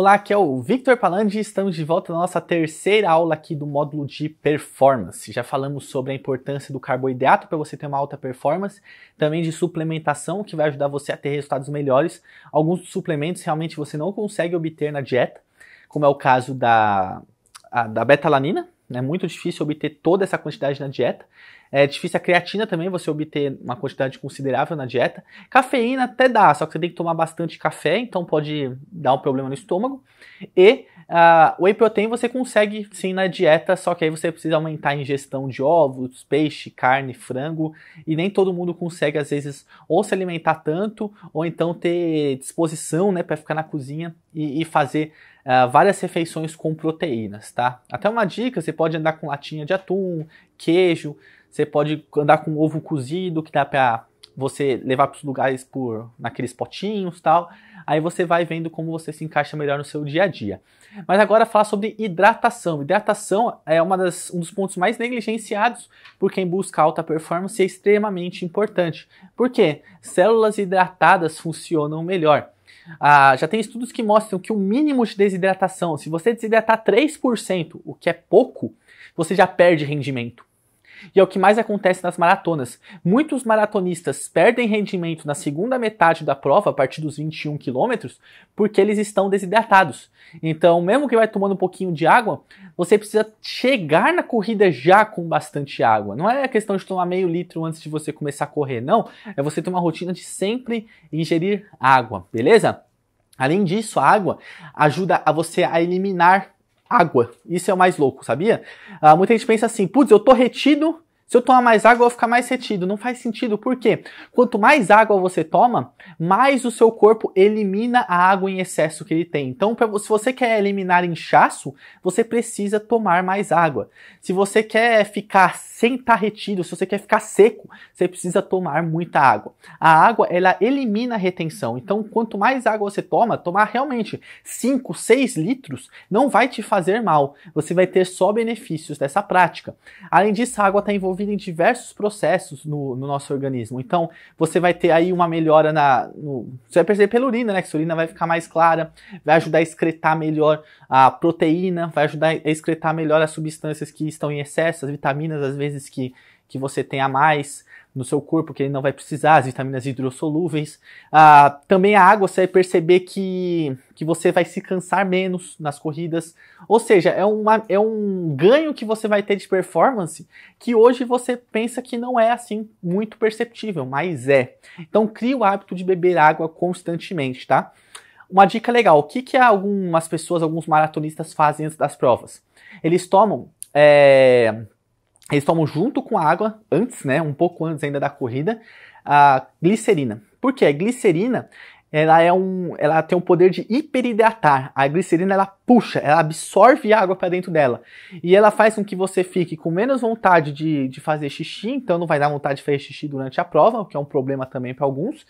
Olá, aqui é o Victor Palandi e estamos de volta na nossa terceira aula aqui do módulo de performance. Já falamos sobre a importância do carboidrato para você ter uma alta performance, também de suplementação, que vai ajudar você a ter resultados melhores. Alguns suplementos realmente você não consegue obter na dieta, como é o caso da, a, da betalanina, é muito difícil obter toda essa quantidade na dieta. É difícil a creatina também, você obter uma quantidade considerável na dieta. Cafeína até dá, só que você tem que tomar bastante café, então pode dar um problema no estômago. E Uh, whey protein você consegue sim na dieta, só que aí você precisa aumentar a ingestão de ovos, peixe, carne, frango, e nem todo mundo consegue, às vezes, ou se alimentar tanto, ou então ter disposição né, para ficar na cozinha e, e fazer uh, várias refeições com proteínas, tá? Até uma dica: você pode andar com latinha de atum, queijo, você pode andar com ovo cozido, que dá para você levar para os lugares por naqueles potinhos tal. Aí você vai vendo como você se encaixa melhor no seu dia a dia. Mas agora falar sobre hidratação. Hidratação é uma das, um dos pontos mais negligenciados por quem busca alta performance e é extremamente importante. Por quê? Células hidratadas funcionam melhor. Ah, já tem estudos que mostram que o mínimo de desidratação, se você desidratar 3%, o que é pouco, você já perde rendimento. E é o que mais acontece nas maratonas. Muitos maratonistas perdem rendimento na segunda metade da prova, a partir dos 21 quilômetros, porque eles estão desidratados. Então, mesmo que vai tomando um pouquinho de água, você precisa chegar na corrida já com bastante água. Não é a questão de tomar meio litro antes de você começar a correr, não. É você ter uma rotina de sempre ingerir água, beleza? Além disso, a água ajuda a você a eliminar água. Isso é o mais louco, sabia? Ah, muita gente pensa assim, putz, eu tô retido se eu tomar mais água, eu vou ficar mais retido. Não faz sentido, por quê? Quanto mais água você toma, mais o seu corpo elimina a água em excesso que ele tem. Então, pra, se você quer eliminar inchaço, você precisa tomar mais água. Se você quer ficar sem estar tá retido, se você quer ficar seco, você precisa tomar muita água. A água, ela elimina a retenção. Então, quanto mais água você toma, tomar realmente 5, 6 litros não vai te fazer mal. Você vai ter só benefícios dessa prática. Além disso, a água está envolvida envolvido em diversos processos no, no nosso organismo. Então, você vai ter aí uma melhora na. No, você vai perceber pela urina, né? Que a urina vai ficar mais clara, vai ajudar a excretar melhor a proteína, vai ajudar a excretar melhor as substâncias que estão em excesso, as vitaminas, às vezes, que, que você tem a mais no seu corpo, que ele não vai precisar, as vitaminas hidrossolúveis. Ah, também a água, você vai perceber que, que você vai se cansar menos nas corridas. Ou seja, é, uma, é um ganho que você vai ter de performance que hoje você pensa que não é assim muito perceptível, mas é. Então crie o hábito de beber água constantemente, tá? Uma dica legal, o que, que algumas pessoas, alguns maratonistas fazem antes das provas? Eles tomam é, eles tomam junto com a água, antes, né, um pouco antes ainda da corrida, a glicerina. Por quê? A glicerina ela é um, ela tem o poder de hiperidratar. A glicerina ela puxa, ela absorve água para dentro dela e ela faz com que você fique com menos vontade de, de fazer xixi, então não vai dar vontade de fazer xixi durante a prova, o que é um problema também para alguns,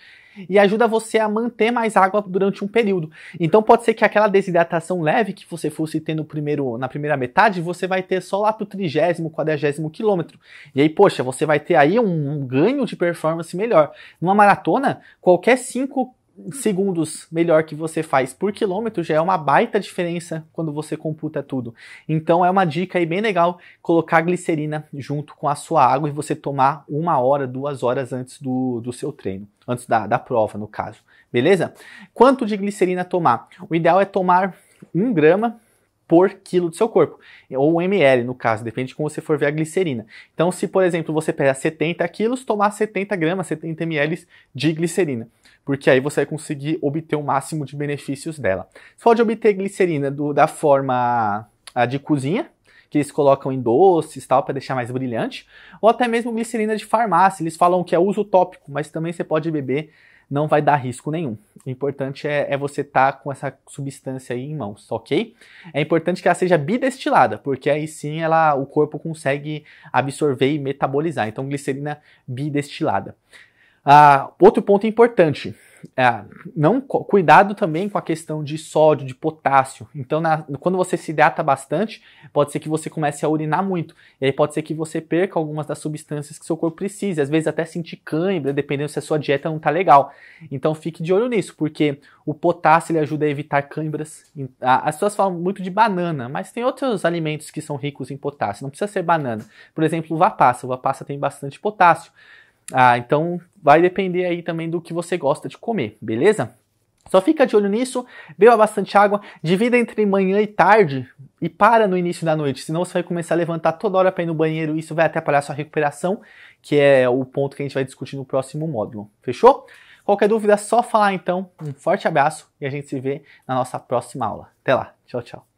e ajuda você a manter mais água durante um período. Então pode ser que aquela desidratação leve que você fosse ter no primeiro, na primeira metade, você vai ter só lá pro trigésimo, quadragésimo quilômetro. E aí, poxa, você vai ter aí um, um ganho de performance melhor. Numa maratona, qualquer cinco segundos melhor que você faz por quilômetro já é uma baita diferença quando você computa tudo. Então é uma dica aí bem legal colocar glicerina junto com a sua água e você tomar uma hora, duas horas antes do, do seu treino, antes da, da prova, no caso. Beleza? Quanto de glicerina tomar? O ideal é tomar um grama por quilo do seu corpo, ou ml no caso, depende de como você for ver a glicerina. Então, se por exemplo você pegar 70 quilos, tomar 70 gramas, 70 ml de glicerina, porque aí você vai conseguir obter o máximo de benefícios dela. Você pode obter glicerina do, da forma de cozinha, que eles colocam em doces tal para deixar mais brilhante, ou até mesmo glicerina de farmácia. Eles falam que é uso tópico, mas também você pode beber não vai dar risco nenhum. O importante é, é você estar tá com essa substância aí em mãos, tá ok? É importante que ela seja bidestilada, porque aí sim ela, o corpo consegue absorver e metabolizar. Então, glicerina bidestilada. Ah, outro ponto importante, é, não cuidado também com a questão de sódio, de potássio. Então, na, quando você se hidrata bastante, pode ser que você comece a urinar muito. E aí pode ser que você perca algumas das substâncias que seu corpo precisa. Às vezes até sentir cãibra, dependendo se a sua dieta não está legal. Então, fique de olho nisso, porque o potássio ele ajuda a evitar cãibras. As pessoas falam muito de banana, mas tem outros alimentos que são ricos em potássio. Não precisa ser banana. Por exemplo, uva passa. Uva passa tem bastante potássio. Ah, então vai depender aí também do que você gosta de comer, beleza? Só fica de olho nisso, beba bastante água, divida entre manhã e tarde e para no início da noite, senão você vai começar a levantar toda hora para ir no banheiro e isso vai atrapalhar sua recuperação, que é o ponto que a gente vai discutir no próximo módulo. Fechou? Qualquer dúvida é só falar então. Um forte abraço e a gente se vê na nossa próxima aula. Até lá. Tchau, tchau.